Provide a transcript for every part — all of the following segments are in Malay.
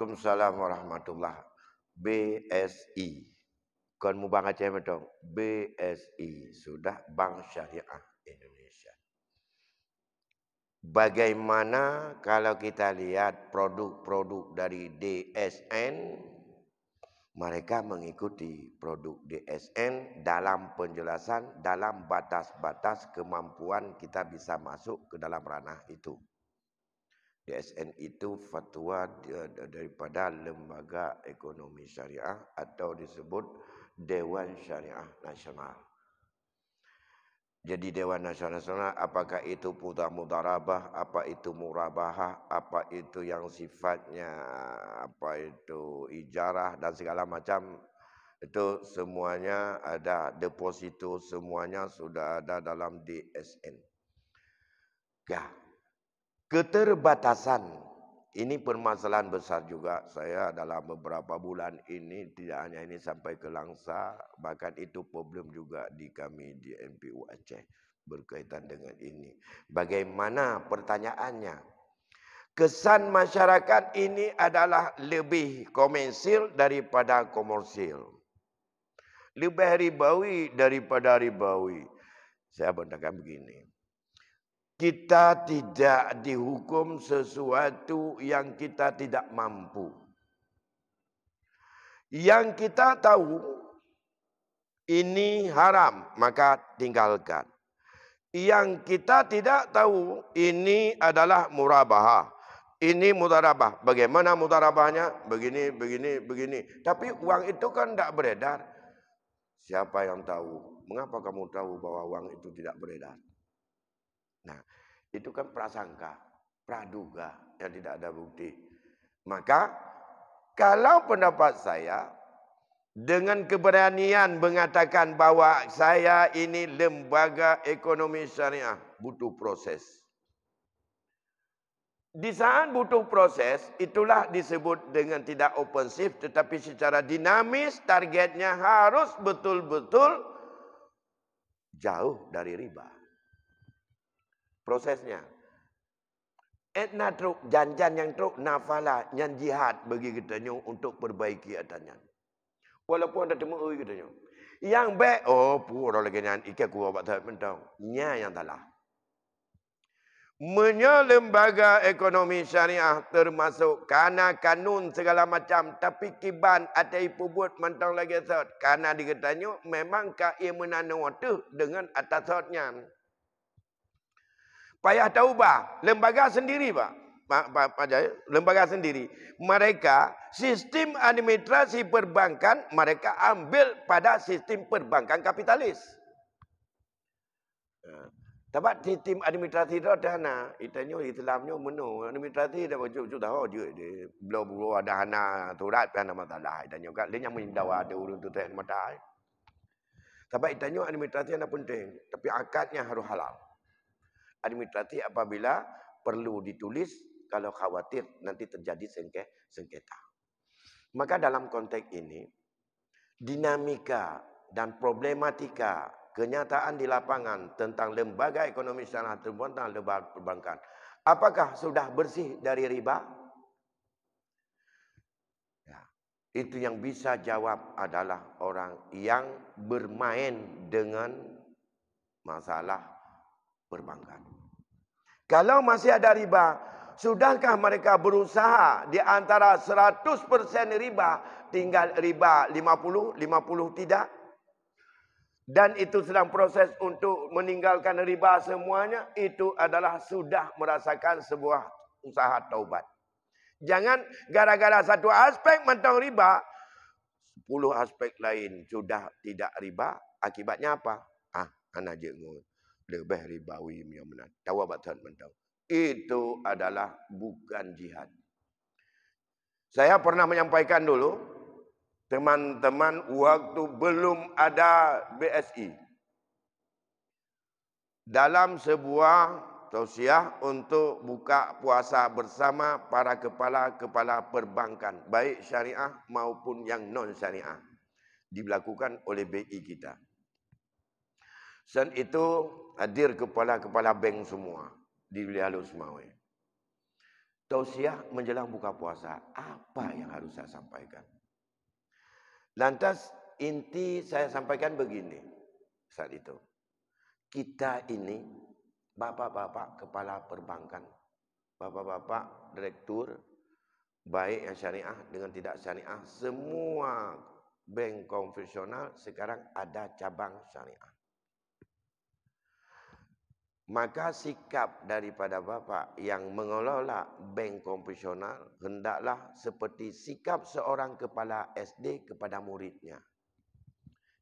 Waalaikumsalam warahmatullah. BSI. E. Kan mu bang Aceh betul. BSI e. sudah Bank Syariah Indonesia. Bagaimana kalau kita lihat produk-produk dari DSN mereka mengikuti produk DSN dalam penjelasan dalam batas-batas kemampuan kita bisa masuk ke dalam ranah itu. DSN itu fatwa daripada lembaga ekonomi syariah atau disebut Dewan Syariah Nasional. Jadi Dewan Nasional, -Nasional apakah itu putra mudarabah, apa itu murabahah, apa itu yang sifatnya apa itu ijarah dan segala macam itu semuanya ada deposito semuanya sudah ada dalam DSN. Ya, keterbatasan ini permasalahan besar juga saya dalam beberapa bulan ini tidak hanya ini sampai ke Langsa bahkan itu problem juga di kami di MPU Aceh berkaitan dengan ini bagaimana pertanyaannya kesan masyarakat ini adalah lebih komersil daripada komersil lebih ribawi daripada ribawi saya mengatakan begini kita tidak dihukum sesuatu yang kita tidak mampu. Yang kita tahu ini haram, maka tinggalkan. Yang kita tidak tahu ini adalah murabahah. Ini mutarabah. Bagaimana mutarabahnya? Begini, begini, begini. Tapi uang itu kan tidak beredar. Siapa yang tahu? Mengapa kamu tahu bahwa uang itu tidak beredar? Nah, itu kan prasangka, praduga yang tidak ada bukti. Maka kalau pendapat saya dengan keberanian mengatakan bahwa saya ini lembaga ekonomi syariah butuh proses. Di saat butuh proses, itulah disebut dengan tidak ofensif tetapi secara dinamis targetnya harus betul-betul jauh dari riba prosesnya. Etna truk, janjian yang truk, nafala, yang jihad bagi kita nyu untuk perbaiki adanya. Walaupun ada temu ui kita nyu. Yang be, oh pu orang lagi nyan, ikat kuwa bak tak mentau. Nya yang talah. Menya lembaga ekonomi syariah termasuk kana kanun segala macam. Tapi kiban atai buat mentang lagi sot. Kana dikatanya memang kak ia menanam dengan atasotnya payah taubah lembaga sendiri pak pak pak pak lembaga sendiri mereka sistem administrasi perbankan mereka ambil pada sistem perbankan kapitalis Tapi ya. sistem administrasi dah dana, itanya Islamnya menu administrasi dah wujud wujud dah wujud dia belum perlu ada dana turat pun nama tak ada itanya kan dia yang mendawa ada urut tu teh mata. Tapi itanya administrasi yang penting, tapi akadnya harus halal. Administratif apabila perlu ditulis kalau khawatir nanti terjadi sengketa. Maka dalam konteks ini, dinamika dan problematika kenyataan di lapangan tentang lembaga ekonomi syariah terbuat tentang lembaga perbankan. Apakah sudah bersih dari riba? Ya, itu yang bisa jawab adalah orang yang bermain dengan masalah perbankan. Kalau masih ada riba, sudahkah mereka berusaha di antara 100% riba tinggal riba 50, 50 tidak? Dan itu sedang proses untuk meninggalkan riba semuanya, itu adalah sudah merasakan sebuah usaha taubat. Jangan gara-gara satu aspek mentang riba, 10 aspek lain sudah tidak riba, akibatnya apa? Ah, anak jengut lebih ribawi yang menang. Tahu apa Tuhan mentau? Itu adalah bukan jihad. Saya pernah menyampaikan dulu, teman-teman waktu belum ada BSI. Dalam sebuah tausiah untuk buka puasa bersama para kepala-kepala perbankan. Baik syariah maupun yang non-syariah. Dilakukan oleh BI kita. Sen itu hadir kepala-kepala bank semua di wilayah Lusmawi. Tausiah menjelang buka puasa. Apa yang harus saya sampaikan? Lantas inti saya sampaikan begini saat itu. Kita ini bapak-bapak kepala perbankan. Bapak-bapak direktur baik yang syariah dengan tidak syariah. Semua bank konvensional sekarang ada cabang syariah. Maka sikap daripada bapa yang mengelola bank konvensional hendaklah seperti sikap seorang kepala SD kepada muridnya.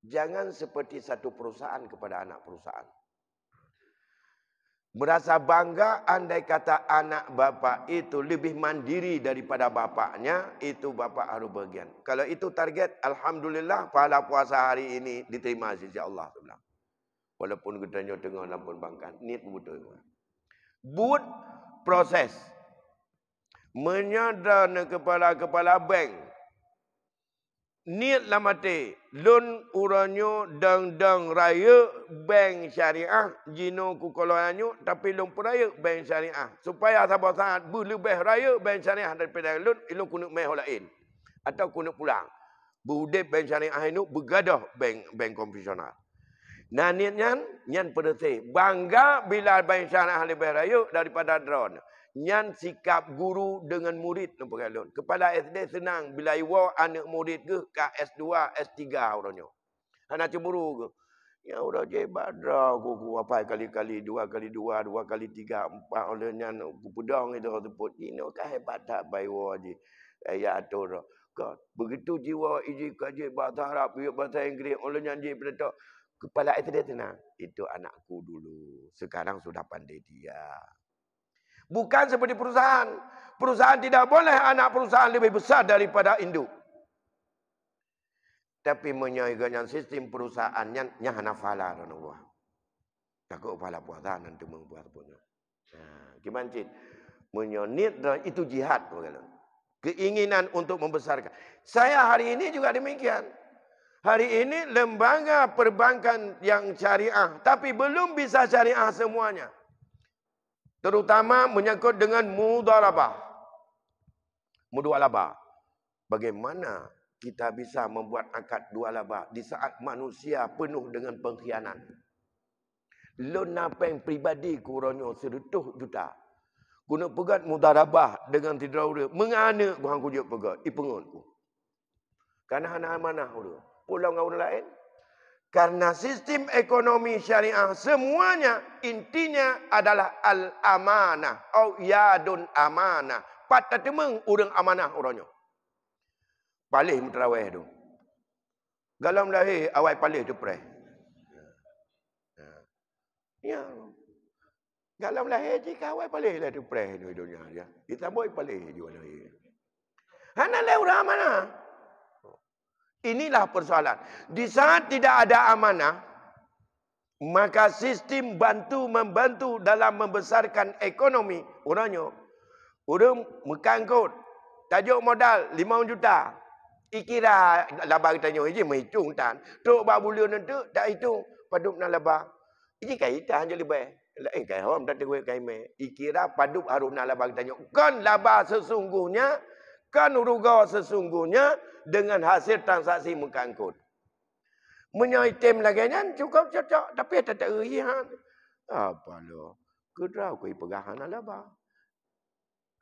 Jangan seperti satu perusahaan kepada anak perusahaan. Merasa bangga andai kata anak bapa itu lebih mandiri daripada bapaknya, itu bapa harus bagian. Kalau itu target, alhamdulillah pada puasa hari ini diterima sisi Allah sebenarnya. Walaupun kedanya dengar lampun bangkan. Niat betul. Buat proses. Menyadana kepala-kepala bank. Niat lama te. Lun uranyo deng-deng raya bank syariah. Jino kukolanyo tapi lun pun raya bank syariah. Supaya sabar saat berlebih raya bank syariah daripada lun. Ilun kunuk meh olain. Atau kunuk pulang. Budi bank syariah ini bergaduh bank, bank konfesional. Nanit nyan, nyan pedeti. Bangga bila bayang syarah ahli berayu daripada drone. Nyan sikap guru dengan murid. Kan, Kepala SD senang bila iwa anak murid ke KS S2, S3 orangnya. Kan, anak cemburu ke. Ya udah je badra kuku apa kali-kali dua kali dua dua kali tiga empat olehnya nak pedang itu sebut ini kan hebat tak bayi wajib eh, Ya atur kan begitu jiwa iji kaji bahasa Arab bahasa Inggeris olehnya dia berita Kepala itu dia tenang. Itu anakku dulu. Sekarang sudah pandai dia. Bukan seperti perusahaan. Perusahaan tidak boleh anak perusahaan lebih besar daripada induk. Tapi menyaingkan sistem perusahaan yang hanafala dan Allah. Takut kepala puasa nanti membuat pun. Nah, ha, gimana cik? Menyonit itu jihad. Keinginan untuk membesarkan. Saya hari ini juga demikian. Hari ini lembaga perbankan yang syariah. Tapi belum bisa syariah semuanya. Terutama menyangkut dengan mudarabah. Mudarabah. Bagaimana kita bisa membuat akad dua laba di saat manusia penuh dengan pengkhianat. Loan yang pribadi kuronyo seretuh juta. Guna pegat mudarabah dengan tidak ada? Mengana kuhang kujuk pegat. Ipengon ku. Kanahan amanah ura pulau dengan orang lain. Karena sistem ekonomi syariah semuanya intinya adalah al-amanah. Au yadun amanah. Patah temeng orang amanah orangnya. Paling mutraweh tu. Galam lahir awal paling itu pray. Ya. Galam lahir jika awal paling itu lah tu pray dunia. Ya. Kita boleh paling juga lahir. Hanalah orang amanah. Inilah persoalan. Di saat tidak ada amanah, maka sistem bantu-membantu dalam membesarkan ekonomi, orangnya, orang mengangkut, tajuk modal 5 juta, ikira laba kita tanya, ini menghitung tak? Tuk buat bulan itu, tak hitung, padup nak laba. Ini kaitan hanya lebih. Eh, kaya orang tak tahu kaya main. Ikira padup harus nak laba kita tanya. Kan laba sesungguhnya, Kan ruga sesungguhnya dengan hasil transaksi mengangkut. Menyai tim lagi kan cukup cocok tapi ada tak rihan. Apa lo? Kedra ku pegahan ala ba.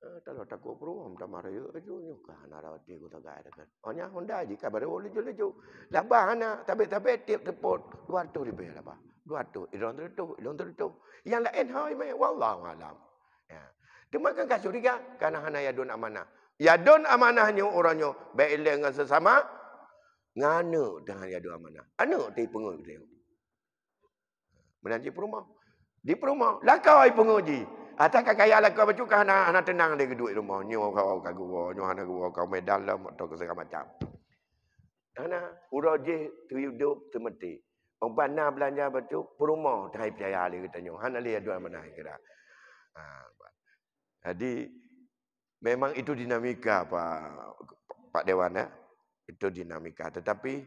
Ha, tak lah, tak ku pro am tamara yo ajo yo kan ala de ku tagai de kan. Onya Honda ji ka bare ole jual jo. Laba hana tapi tapi tip tepot tu ribu ala ba. tu. ilon tertu ilon tertu. Yang lain hai me wallahu alam. Ya. Demakan kasuriga Karena hana ya dun amanah yadun amanahnya orangnya baiklah dengan sesama ngana dengan yadun amanah ana tai pengur dia menaji perumah di perumah lakau ai penguji atak ah, kakak ayah lakau bercukah nak ana tenang dia duit rumah nyu kau kau gua nyu ana gua kau medal lah motor segala macam ana uraje tu hidup tu mati Orang belanja betul, perumah tak percaya hal itu tanya. Hanya dia dua amanah kira. Ha, jadi, Memang itu dinamika Pak Pak Dewan ya. Itu dinamika. Tetapi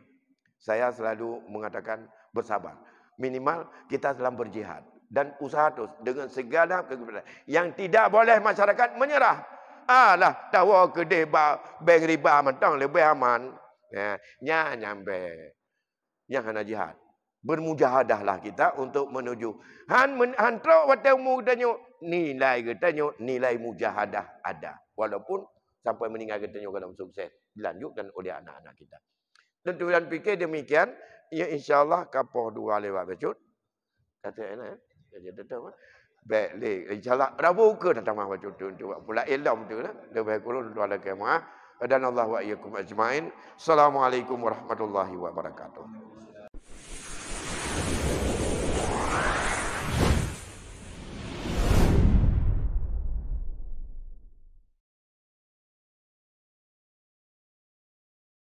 saya selalu mengatakan bersabar. Minimal kita dalam berjihad dan usaha terus dengan segala kekuatan. Yang tidak boleh masyarakat menyerah. Alah tawa ke ba bank riba mentang lebih aman. Ya, nya nyampe. Yang hana jihad. Bermujahadahlah kita untuk menuju. Han han tro wate mu nilai kita katanya nilai mujahadah ada walaupun sampai meninggal kita katanya dalam sukses dilanjutkan oleh anak-anak kita dan tujuan fikir demikian ya insyaallah kapoh dua lewat becut kata enak ya eh? dia tetap eh? baik le insyaallah rabu ke datang mah becut tu pula ilam tu lah lebih kurang dua lagi mah dan Allah wa iyyakum ajmain assalamualaikum warahmatullahi wabarakatuh